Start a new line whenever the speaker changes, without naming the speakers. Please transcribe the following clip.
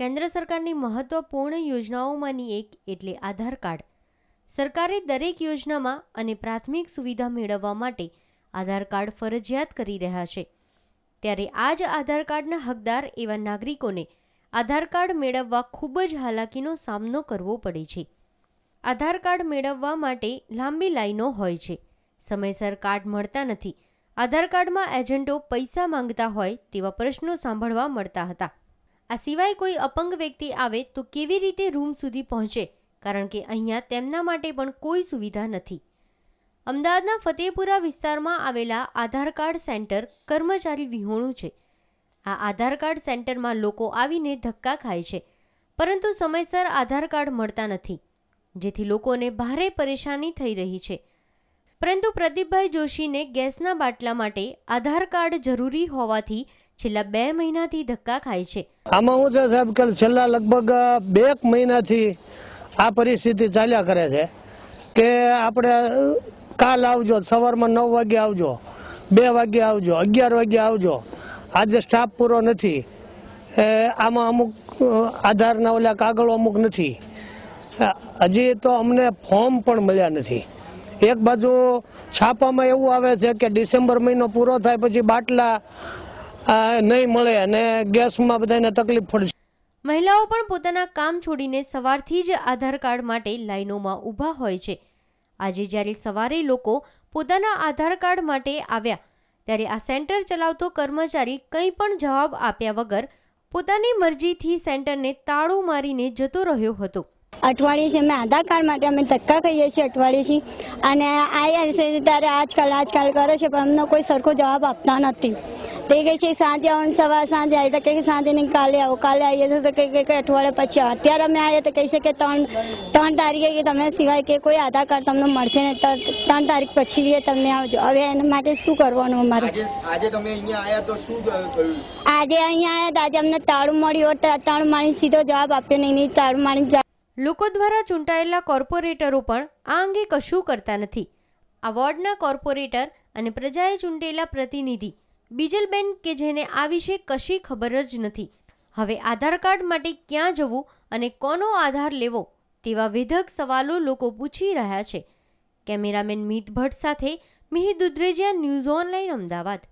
કેન્દ્ર સરકારની મહત્વપૂર્ણ યોજનાઓમાંની એક એટલે આધાર કાર્ડ સરકારે દરેક યોજનામાં અને પ્રાથમિક સુવિધા મેળવવા માટે આધાર કાર્ડ ફરજિયાત કરી રહ્યા છે ત્યારે આ જ આધાર કાર્ડના હકદાર એવા નાગરિકોને આધાર કાર્ડ મેળવવા ખૂબ જ હાલાકીનો સામનો કરવો પડે છે આધાર કાર્ડ મેળવવા માટે લાંબી લાઈનો હોય છે સમયસર કાર્ડ મળતા નથી આધાર કાર્ડમાં એજન્ટો પૈસા માંગતા હોય તેવા પ્રશ્નો સાંભળવા મળતા હતા આ સિવાય કોઈ અપંગ વ્યક્તિ આવે તો કેવી રીતે રૂમ સુધી પહોંચે કારણ કે અહીંયા તેમના માટે પણ કોઈ સુવિધા નથી અમદાવાદના ફતેપુરા વિસ્તારમાં આવેલા આધાર કાર્ડ સેન્ટર કર્મચારી વિહોણું છે આ આધાર કાર્ડ સેન્ટરમાં લોકો આવીને ધક્કા ખાય છે પરંતુ સમયસર આધાર કાર્ડ મળતા નથી જેથી લોકોને ભારે પરેશાની થઈ રહી છે પરંતુ પ્રદીપભાઈ જોશીને ગેસના બાટલા માટે આધાર કાર્ડ જરૂરી હોવાથી છેલ્લા બે મહિનાથી ધક્કા ખાય છે
આમાં હું છે સાહેબ કે છેલ્લા લગભગ બે મહિનાથી આ પરિસ્થિતિ ચાલ્યા કરે છે કે આપણે કાલ આવજો સવારમાં નવ વાગે આવજો બે વાગે આવજો અગિયાર વાગે આવજો આજે સ્ટાફ પૂરો નથી આમાં અમુક આધારના ઓલા કાગળો અમુક નથી હજી તો અમને ફોર્મ પણ મળ્યા નથી એક બાજુ છાપામાં એવું આવે છે કે ડિસેમ્બર મહિનો પૂરો થાય પછી બાટલા નહીં મળે અને ગેસમાં બધાને તકલીફ પડશે
મહિલાઓ પણ પોતાના કામ છોડીને સવારથી જ આધાર કાર્ડ માટે લાઈનોમાં ઊભા હોય છે આજે જ્યારે સવારે લોકો પોતાના આધાર કાર્ડ માટે આવ્યા ત્યારે આ સેન્ટર ચલાવતો કર્મચારી કંઈ પણ જવાબ આપ્યા વગર પોતાની
મરજીથી સેન્ટરને તાળું મારીને જતો રહ્યો હતો અઠવાડિયે છે અમે આધાર કાર્ડ માટે અમે ધક્કા ખાઈએ છીએ અઠવાડિયેથી અને આ ત્યારે આજકાલ આજકાલ કરે છે પણ અમને કોઈ સરખો જવાબ આપતા નથી તે કહે છે સાંજે આવવાનું સવાર સાંજે આવી તો કહે સાંજે નહીં કાલે આવો કાલે આવીએ તો કહે કે અઠવાડિયા પછી આવો અત્યારે અમે આવીએ તો કહી શકે ત્રણ ત્રણ તારીખે કે તમે સિવાય કે કોઈ આધાર કાર્ડ તમને મળશે ને ત્રણ તારીખ પછી તમને આવજો હવે એના માટે શું કરવાનું અમારે આજે તમે અહીંયા આવ્યા તો શું આજે અહીંયા આવ્યા દાદા અમને તાળું મળ્યું તાળું મારી સીધો જવાબ આપ્યો નહીં નહીં તાળું મારી લોકો દ્વારા ચૂંટાયેલા કોર્પોરેટરો
પણ આ અંગે કશું કરતા નથી આ વોર્ડના કોર્પોરેટર અને પ્રજાએ ચૂંટેલા પ્રતિનિધિ બીજલબેન કે જેને આ વિશે કશી ખબર જ નથી હવે આધાર કાર્ડ માટે ક્યાં જવું અને કોનો આધાર લેવો તેવા વિધક સવાલો લોકો પૂછી રહ્યા છે કેમેરામેન મિત ભટ્ટ સાથે મિહિર દુધરેજિયા ન્યૂઝ ઓનલાઈન અમદાવાદ